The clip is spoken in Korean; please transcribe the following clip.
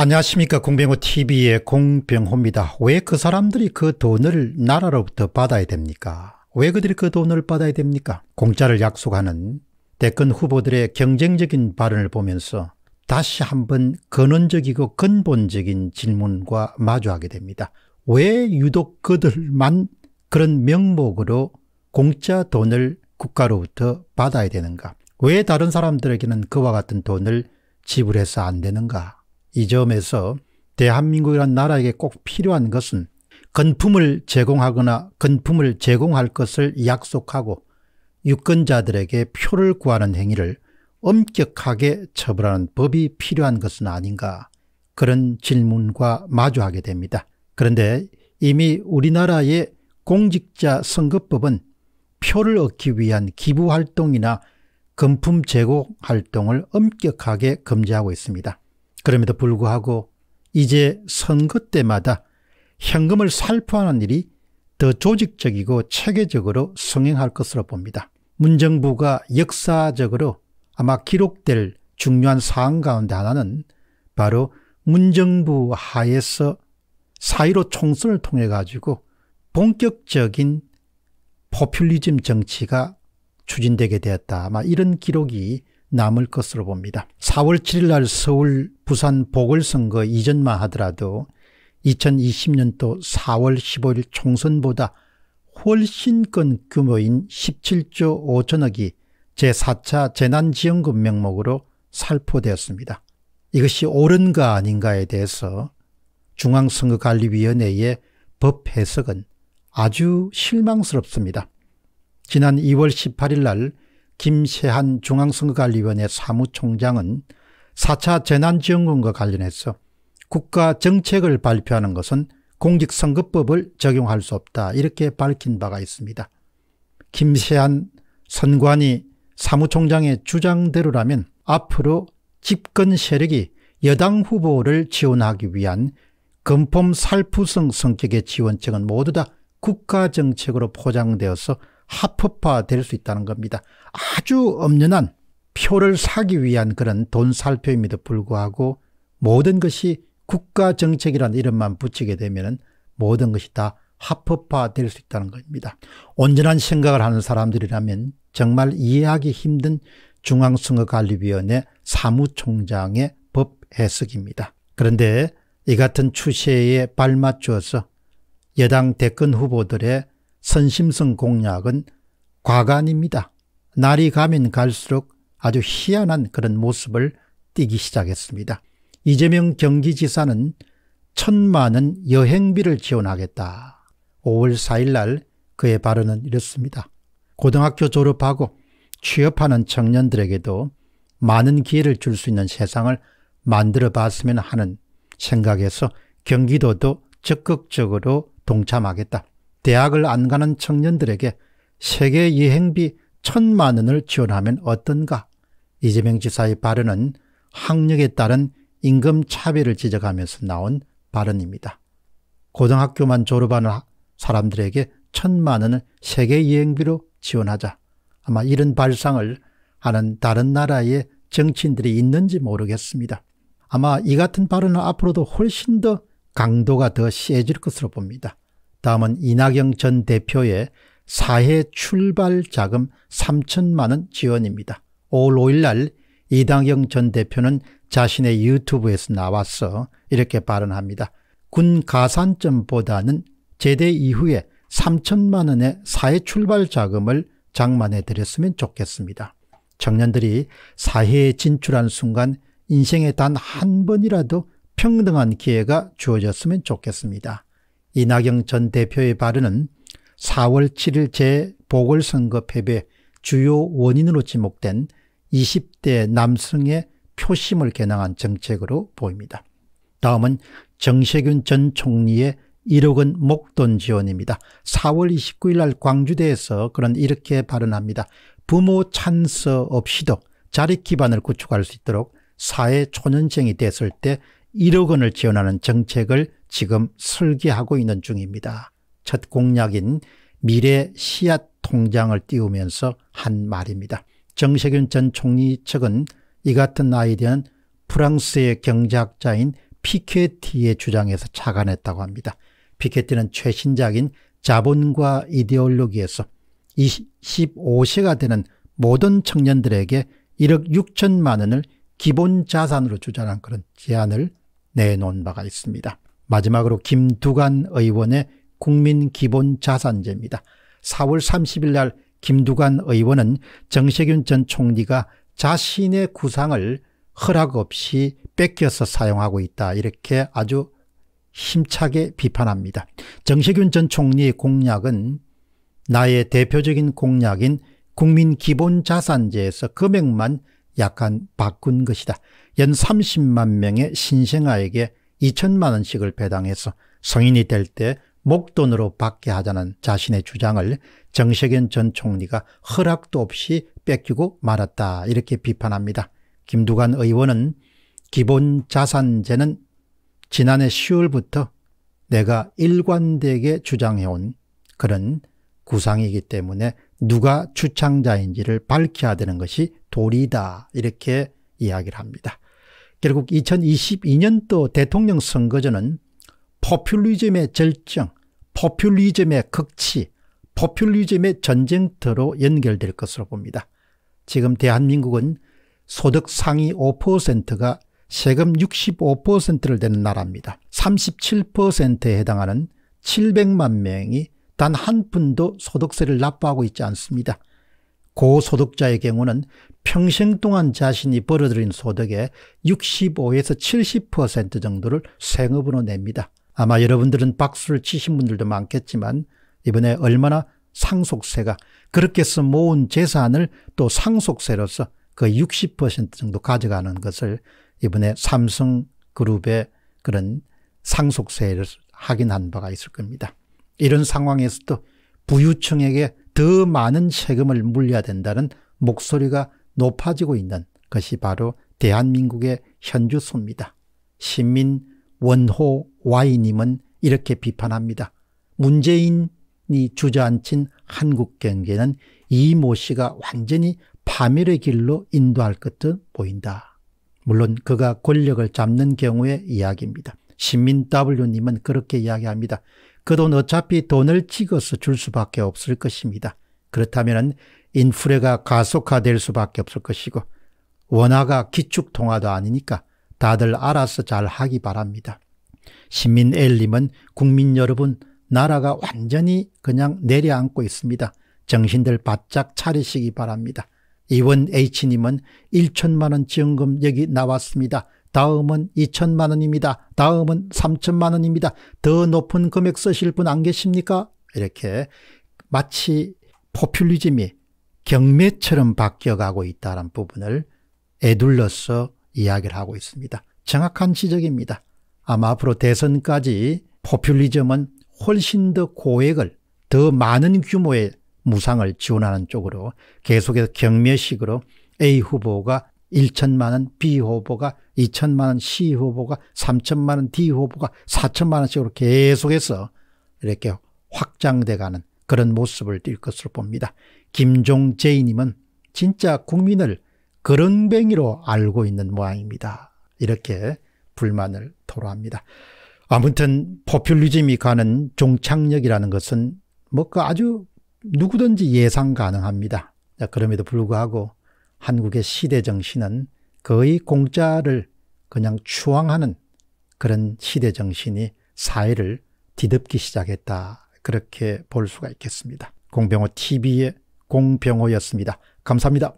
안녕하십니까 공병호TV의 공병호입니다. 왜 그 사람들이 그 돈을 나라로부터 받아야 됩니까? 왜 그들이 그 돈을 받아야 됩니까? 공짜를 약속하는 대권 후보들의 경쟁적인 발언을 보면서 다시 한번 근원적이고 근본적인 질문과 마주하게 됩니다. 왜 유독 그들만 그런 명목으로 공짜 돈을 국가로부터 받아야 되는가? 왜 다른 사람들에게는 그와 같은 돈을 지불해서 안 되는가? 이 점에서 대한민국이란 나라에게 꼭 필요한 것은 건품을 제공하거나 건품을 제공할 것을 약속하고 유권자들에게 표를 구하는 행위를 엄격하게 처벌하는 법이 필요한 것은 아닌가 그런 질문과 마주하게 됩니다. 그런데 이미 우리나라의 공직자 선거법은 표를 얻기 위한 기부활동이나 금품 제공 활동을 엄격하게 금지하고 있습니다. 그럼에도 불구하고 이제 선거 때마다 현금을 살포하는 일이 더 조직적이고 체계적으로 성행할 것으로 봅니다. 문정부가 역사적으로 아마 기록될 중요한 사항 가운데 하나는 바로 문정부 하에서 사1로 총선을 통해 가지고 본격적인 포퓰리즘 정치가 추진되게 되었다. 아마 이런 기록이 남을 것으로 봅니다. 4월 7일 날 서울 부산 보궐선거 이전만 하더라도 2020년도 4월 15일 총선보다 훨씬 큰 규모인 17조 5천억이 제4차 재난지원금 명목으로 살포되었습니다. 이것이 옳은가 아닌가에 대해서 중앙선거관리위원회의 법 해석은 아주 실망스럽습니다. 지난 2월 18일 날 김세한 중앙선거관리위원회 사무총장은 4차 재난지원금과 관련해서 국가 정책을 발표하는 것은 공직선거법을 적용할 수 없다 이렇게 밝힌 바가 있습니다. 김세한 선관위 사무총장의 주장대로라면 앞으로 집권 세력이 여당 후보를 지원하기 위한 금품 살포성 성격의 지원책은 모두 다 국가 정책으로 포장되어서 합법화 될 수 있다는 겁니다. 아주 엄연한 표를 사기 위한 그런 돈 살표임에도 불구하고 모든 것이 국가 정책이라는 이름만 붙이게 되면 모든 것이 다 합법화될 수 있다는 겁니다. 온전한 생각을 하는 사람들이라면 정말 이해하기 힘든 중앙선거관리위원회 사무총장의 법 해석입니다. 그런데 이 같은 추세에 발맞추어서 여당 대권 후보들의 선심성 공약은 과간입니다. 날이 가면 갈수록 아주 희한한 그런 모습을 띄기 시작했습니다. 이재명 경기지사는 천만은 여행비를 지원하겠다. 5월 4일날 그의 발언은 이렇습니다. 고등학교 졸업하고 취업하는 청년들에게도 많은 기회를 줄 수 있는 세상을 만들어 봤으면 하는 생각에서 경기도도 적극적으로 동참하겠다. 대학을 안 가는 청년들에게 세계 여행비 천만 원을 지원하면 어떤가 이재명 지사의 발언은 학력에 따른 임금 차별을 지적하면서 나온 발언입니다. 고등학교만 졸업하는 사람들에게 천만 원을 세계 여행비로 지원하자. 아마 이런 발상을 하는 다른 나라의 정치인들이 있는지 모르겠습니다. 아마 이 같은 발언은 앞으로도 훨씬 더 강도가 더 세질 것으로 봅니다. 다음은 이낙영 전 대표의 사회 출발 자금 3천만 원 지원입니다. 5월 5일 날 이낙영 전 대표는 자신의 유튜브에서 나왔어 이렇게 발언합니다. 군 가산점보다는 제대 이후에 3천만 원의 사회 출발 자금을 장만해 드렸으면 좋겠습니다. 청년들이 사회에 진출한 순간 인생에 단 한 번이라도 평등한 기회가 주어졌으면 좋겠습니다. 이낙영 전 대표의 발언은 4월 7일 재보궐선거 패배 주요 원인으로 지목된 20대 남성의 표심을 겨냥한 정책으로 보입니다. 다음은 정세균 전 총리의 1억 원 목돈 지원입니다. 4월 29일 날 광주대에서 그런 이렇게 발언합니다. 부모 찬스 없이도 자립 기반을 구축할 수 있도록 사회 초년생이 됐을 때 1억 원을 지원하는 정책을 지금 설계하고 있는 중입니다. 첫 공약인 미래 씨앗 통장을 띄우면서 한 말입니다. 정세균 전 총리 측은 이 같은 아이디어는 프랑스의 경제학자인 피케티의 주장에서 착안했다고 합니다. 피케티는 최신작인 자본과 이데올로기에서 15세가 되는 모든 청년들에게 1억 6천만 원을 기본 자산으로 주장한 그런 제안을 내놓은 바가 있습니다. 마지막으로 김두관 의원의 국민기본자산제입니다. 4월 30일 날 김두관 의원은 정세균 전 총리가 자신의 구상을 허락 없이 뺏겨서 사용하고 있다 이렇게 아주 힘차게 비판합니다. 정세균 전 총리의 공약은 나의 대표적인 공약인 국민기본자산제에서 금액만 약간 바꾼 것이다. 연 30만 명의 신생아에게 2천만 원씩을 배당해서 성인이 될 때 목돈으로 받게 하자는 자신의 주장을 정세균 전 총리가 허락도 없이 뺏기고 말았다 이렇게 비판합니다. 김두관 의원은 기본자산제는 지난해 10월부터 내가 일관되게 주장해온 그런 구상이기 때문에 누가 주창자인지를 밝혀야 되는 것이 도리다 이렇게 이야기를 합니다. 결국 2022년도 대통령 선거전은 포퓰리즘의 절정, 포퓰리즘의 극치, 포퓰리즘의 전쟁터로 연결될 것으로 봅니다. 지금 대한민국은 소득 상위 5%가 세금 65%를 내는 나라입니다. 37%에 해당하는 700만 명이 단 한 푼도 소득세를 납부하고 있지 않습니다. 고소득자의 경우는 평생 동안 자신이 벌어들인 소득의 65에서 70% 정도를 생업으로 냅니다. 아마 여러분들은 박수를 치신 분들도 많겠지만 이번에 얼마나 상속세가 그렇게 해서 모은 재산을 또 상속세로서 그60% 정도 가져가는 것을 이번에 삼성그룹의 그런 상속세를 확인한 바가 있을 겁니다. 이런 상황에서도 부유층에게 더 많은 세금을 물려야 된다는 목소리가 높아지고 있는 것이 바로 대한민국의 현주소입니다. 시민 원호 와이님은 이렇게 비판합니다. 문재인이 주저앉힌 한국 경제는 이 모 씨가 완전히 파멸의 길로 인도할 것도 보인다. 물론 그가 권력을 잡는 경우의 이야기입니다. 신민 W님은 그렇게 이야기합니다. 그돈 어차피 돈을 찍어서 줄 수밖에 없을 것입니다. 그렇다면 인프레가 가속화될 수밖에 없을 것이고 원화가 기축통화도 아니니까 다들 알아서 잘 하기 바랍니다. 시민 엘림은 국민 여러분 나라가 완전히 그냥 내려앉고 있습니다. 정신들 바짝 차리시기 바랍니다. 이원 H님은 1천만 원 지원금 여기 나왔습니다. 다음은 2천만 원입니다. 다음은 3천만 원입니다. 더 높은 금액 쓰실 분 안 계십니까? 이렇게 마치 포퓰리즘이 경매처럼 바뀌어가고 있다는 부분을 에둘러서 이야기를 하고 있습니다. 정확한 지적입니다. 아마 앞으로 대선까지 포퓰리즘은 훨씬 더 고액을 더 많은 규모의 무상을 지원하는 쪽으로 계속해서 경매식으로 A 후보가 1천만 원 B 후보가 2천만 원 C 후보가 3천만 원 D 후보가 4천만 원씩으로 계속해서 이렇게 확장돼가는 그런 모습을 띌 것으로 봅니다. 김종재님은 진짜 국민을 그런뱅이로 알고 있는 모양입니다. 이렇게 불만을 토로합니다. 아무튼 포퓰리즘이 가는 종착역이라는 것은 뭐 그 아주 누구든지 예상 가능합니다. 그럼에도 불구하고 한국의 시대 정신은 거의 공짜를 그냥 추앙하는 그런 시대 정신이 사회를 뒤덮기 시작했다. 그렇게 볼 수가 있겠습니다. 공병호 TV의 공병호였습니다. 감사합니다.